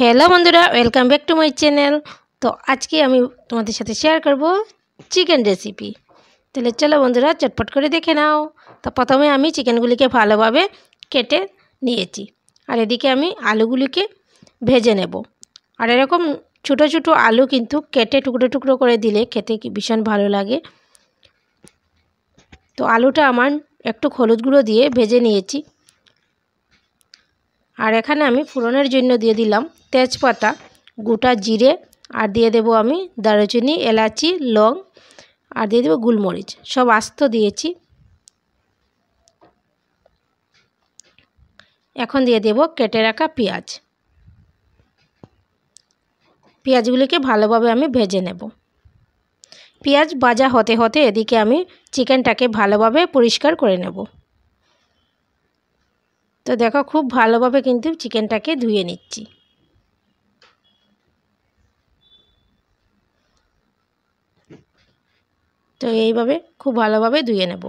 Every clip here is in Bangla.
হ্যালো বন্ধুরা welcome back to my channel তো আজকে আমি তোমাদের সাথে শেয়ার করব চিকেন রেসিপি তাহলে চলো বন্ধুরা চটপট করে দেখে নাও তো প্রথমে আমি চিকেনগুলিকে ভালোভাবে কেটে নিয়েছি আর এদিকে আমি আলুগুলিকে ভেজে নেব আর এরকম ছোটো ছোটো আলু কিন্তু কেটে টুকরো টুকরো করে দিলে খেতে ভীষণ ভালো লাগে তো আলুটা আমার একটু হলুদ গুঁড়ো দিয়ে ভেজে নিয়েছি আর এখানে আমি ফোড়নের জন্য দিয়ে দিলাম তেজপাতা গোটা জিরে আর দিয়ে দেব আমি দারুচিনি এলাচি লং আর দিয়ে দেবো গুলমরিচ সব আস্ত দিয়েছি এখন দিয়ে দেব কেটে রাখা পেঁয়াজ পেঁয়াজগুলিকে ভালোভাবে আমি ভেজে নেব পেঁয়াজ ভাজা হতে হতে এদিকে আমি চিকেনটাকে ভালোভাবে পরিষ্কার করে নেব তো দেখো খুব ভালোভাবে কিন্তু চিকেনটাকে ধুয়ে নিচ্ছি তো এইভাবে খুব ভালোভাবে ধুয়ে নেব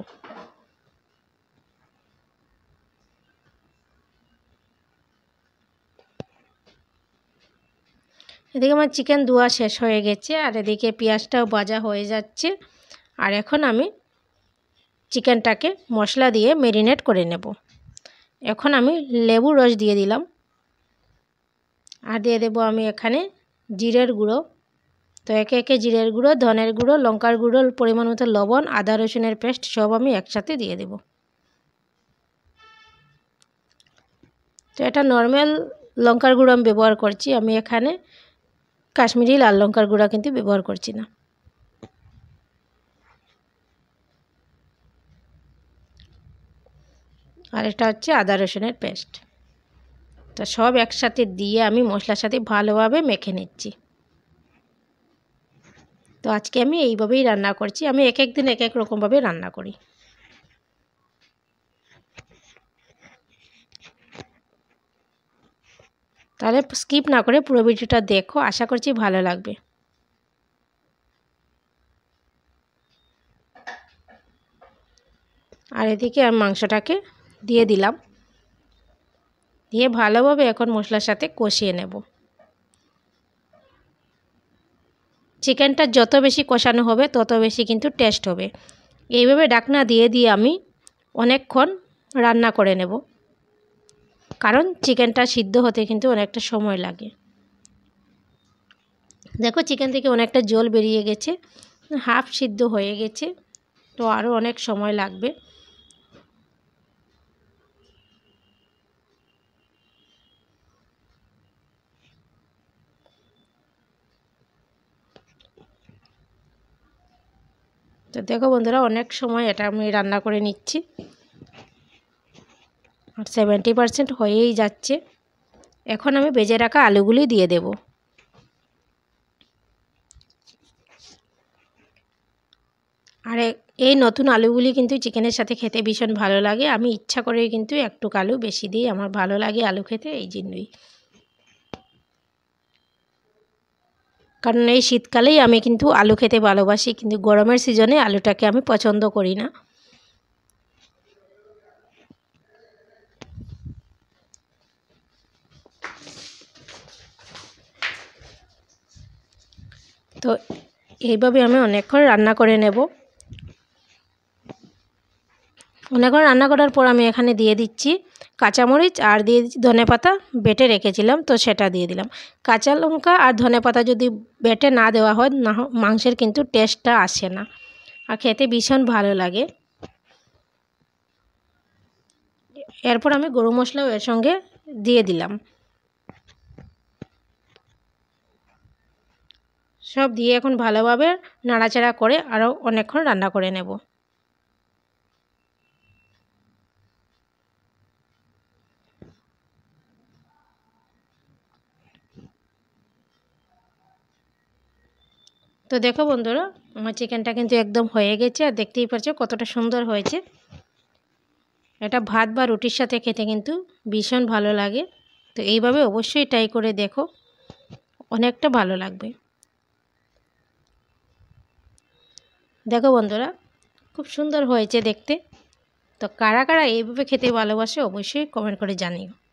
এদিকে আমার চিকেন ধোয়া শেষ হয়ে গেছে আর এদিকে পেঁয়াজটাও ভাজা হয়ে যাচ্ছে আর এখন আমি চিকেনটাকে মশলা দিয়ে মেরিনেট করে নেব এখন আমি লেবু রস দিয়ে দিলাম আর দিয়ে দেবো আমি এখানে জিরের গুঁড়ো তো একে একে জিরের গুঁড়ো ধনের গুঁড়ো লঙ্কার গুঁড়ো পরিমাণ মতো লবণ আদা রসুনের পেস্ট সব আমি একসাথে দিয়ে দেব তো এটা নর্মাল লঙ্কার গুঁড়ো আমি ব্যবহার করছি আমি এখানে কাশ্মীরি লাল লঙ্কার গুঁড়া কিন্তু ব্যবহার করছি না আর এটা হচ্ছে আদা রসুনের পেস্ট তো সব একসাথে দিয়ে আমি মশলার সাথে ভালোভাবে মেখে নিচ্ছি তো আজকে আমি এইভাবেই রান্না করছি আমি এক এক দিন এক এক রকমভাবে রান্না করি তাহলে স্কিপ না করে পুরো ভিডিওটা দেখো আশা করছি ভালো লাগবে আর এদিকে আমি মাংসটাকে দিয়ে দিলাম দিয়ে ভালোভাবে এখন মশলার সাথে কষিয়ে নেব চিকেনটা যত বেশি কষানো হবে তত বেশি কিন্তু টেস্ট হবে এইভাবে ডাকনা দিয়ে দিয়ে আমি অনেকক্ষণ রান্না করে নেব কারণ চিকেনটা সিদ্ধ হতে কিন্তু অনেকটা সময় লাগে দেখো চিকেন থেকে অনেকটা জল বেরিয়ে গেছে হাফ সিদ্ধ হয়ে গেছে তো আরও অনেক সময় লাগবে তো দেখো বন্ধুরা অনেক সময় এটা আমি রান্না করে নিচ্ছি আর সেভেন্টি পারসেন্ট হয়েই যাচ্ছে এখন আমি বেজে রাখা আলুগুলি দিয়ে দেব আর এই নতুন আলুগুলি কিন্তু চিকেনের সাথে খেতে ভীষণ ভালো লাগে আমি ইচ্ছা করে কিন্তু একটু আলু বেশি দিই আমার ভালো লাগে আলু খেতে এই জন্যই কারণ এই শীতকালেই আমি কিন্তু আলু খেতে ভালোবাসি কিন্তু গরমের সিজনে আলুটাকে আমি পছন্দ করি না তো এইভাবে আমি অনেকক্ষণ রান্না করে নেব মনে করো রান্না করার পর আমি এখানে দিয়ে দিচ্ছি কাঁচামরিচ আর দিয়ে দিচ্ছি ধনে পাতা বেটে রেখেছিলাম তো সেটা দিয়ে দিলাম কাঁচা লঙ্কা আর ধনে পাতা যদি বেটে না দেওয়া হয় না মাংসের কিন্তু টেস্টটা আসে না আর খেতে ভীষণ ভালো লাগে এরপর আমি গরু মশলাও এর সঙ্গে দিয়ে দিলাম সব দিয়ে এখন ভালোভাবে নাড়াচাড়া করে আরও অনেকক্ষণ রান্না করে নেব তো দেখো বন্ধুরা আমার চিকেনটা কিন্তু একদম হয়ে গেছে আর দেখতেই পারছো কতটা সুন্দর হয়েছে এটা ভাত বা রুটির সাথে খেতে কিন্তু ভীষণ ভালো লাগে তো এইভাবে অবশ্যই ট্রাই করে দেখো অনেকটা ভালো লাগবে দেখো বন্ধুরা খুব সুন্দর হয়েছে দেখতে তো কারা কারা এইভাবে খেতে ভালোবাসে অবশ্যই কমেন্ট করে জানিও